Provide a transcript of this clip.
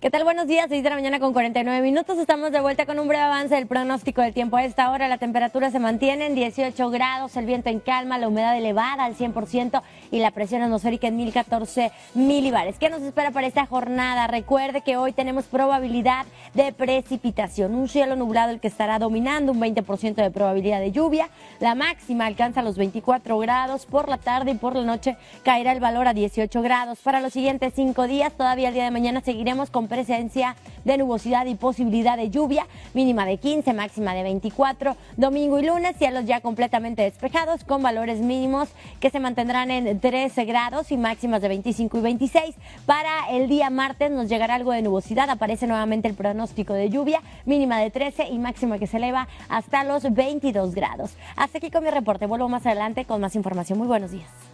¿Qué tal? Buenos días, 6 de la mañana con 49 minutos. Estamos de vuelta con un breve avance del pronóstico del tiempo. A esta hora la temperatura se mantiene en 18 grados, el viento en calma, la humedad elevada al 100% y la presión atmosférica en 1014 milibares. ¿Qué nos espera para esta jornada? Recuerde que hoy tenemos probabilidad de precipitación. Un cielo nublado el que estará dominando, un 20% de probabilidad de lluvia. La máxima alcanza los 24 grados. Por la tarde y por la noche caerá el valor a 18 grados. Para los siguientes cinco días, todavía el día de mañana seguiremos con presencia de nubosidad y posibilidad de lluvia, mínima de 15, máxima de 24. Domingo y lunes, cielos ya completamente despejados con valores mínimos que se mantendrán en 13 grados y máximas de 25 y 26. Para el día martes nos llegará algo de nubosidad, aparece nuevamente el pronóstico de lluvia, mínima de 13 y máxima que se eleva hasta los 22 grados. Hasta aquí con mi reporte, vuelvo más adelante con más información. Muy buenos días.